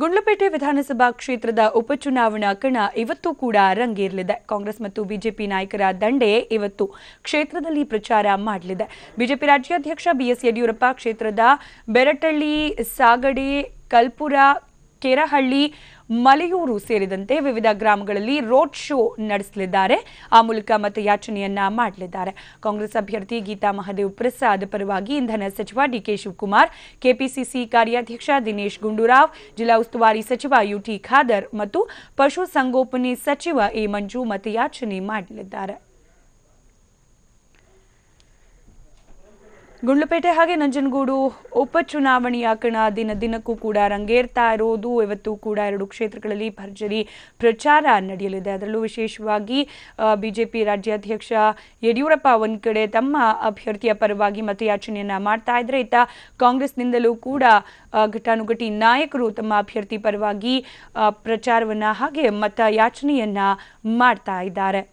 ಗುಂಡ್ಲಪೇಟೆ ವಿಧಾನಸಭಾ ಕ್ಷೇತ್ರದ ಉಪಚುನಾವಣಾ ಕಣ ಇವತ್ತು ಕೂಡ ರಂಗೇರಲಿದೆ ಕಾಂಗ್ರೆಸ್ ಮತ್ತು ಬಿಜೆಪಿ ನಾಯಕರ ದಂಡೆ ಇವತ್ತು ಕ್ಷೇತ್ರದಲ್ಲಿ ಪ್ರಚಾರ ಮಾಡಲಿದೆ ಬಿಜೆಪಿ ರಾಜ್ಯಾಧ್ಯಕ್ಷ ಬಿಎಸ್ ಯಡಿಯೂರಪ್ಪ ಕ್ಷೇತ್ರದ ಬೆರಟಳ್ಳಿ ಸಾಗಡೆ ಕಲ್ಪುರ ಕೆರಹಳ್ಳಿ ಮಲೆಯೂರು ಸೇರಿದಂತೆ ವಿವಿಧ ಗ್ರಾಮಗಳಲ್ಲಿ ರೋಡ್ ಶೋ ನಡೆಸಲಿದ್ದಾರೆ ಆ ಮೂಲಕ ಮತಯಾಚನೆಯನ್ನ ಮಾಡಲಿದ್ದಾರೆ ಕಾಂಗ್ರೆಸ್ ಅಭ್ಯರ್ಥಿ ಗೀತಾ ಮಹಾದೇವ್ ಪ್ರಸಾದ್ ಪರವಾಗಿ ಇಂಧನ ಸಚಿವ ಡಿಕೆ ಶಿವಕುಮಾರ್ ಕೆಪಿಸಿಸಿ ಕಾರ್ಯಾಧ್ಯಕ್ಷ ದಿನೇಶ್ ಗುಂಡೂರಾವ್ ಜಿಲ್ಲಾ ಉಸ್ತುವಾರಿ ಸಚಿವ ಯುಟಿ ಖಾದರ್ ಮತ್ತು ಪಶುಸಂಗೋಪನೆ ಸಚಿವ ಎ ಮಂಜು ಮತಯಾಚನೆ ಮಾಡಲಿದ್ದಾರೆ ಗುಂಡ್ಲುಪೇಟೆ ಹಾಗೆ ನಂಜನಗೂಡು ಉಪಚುನಾವಣೆಯ ಕಣ ದಿನ ದಿನಕ್ಕೂ ಕೂಡ ರಂಗೇರ್ತಾ ಇರೋದು ಇವತ್ತು ಕೂಡ ಎರಡು ಕ್ಷೇತ್ರಗಳಲ್ಲಿ ಭರ್ಜರಿ ಪ್ರಚಾರ ನಡೆಯಲಿದೆ ಅದರಲ್ಲೂ ವಿಶೇಷವಾಗಿ ಬಿಜೆಪಿ ರಾಜ್ಯಾಧ್ಯಕ್ಷ ಯಡಿಯೂರಪ್ಪ ಒಂದು ಕಡೆ ತಮ್ಮ ಅಭ್ಯರ್ಥಿಯ ಪರವಾಗಿ ಮತಯಾಚನೆಯನ್ನ ಮಾಡ್ತಾ ಇದ್ರೆ ಇತ್ತ ಕಾಂಗ್ರೆಸ್ನಿಂದಲೂ ಕೂಡ ಘಟಾನುಘಟಿ ನಾಯಕರು ತಮ್ಮ ಅಭ್ಯರ್ಥಿ ಪರವಾಗಿ ಪ್ರಚಾರವನ್ನ ಹಾಗೆ ಮತಯಾಚನೆಯನ್ನ ಮಾಡ್ತಾ ಇದ್ದಾರೆ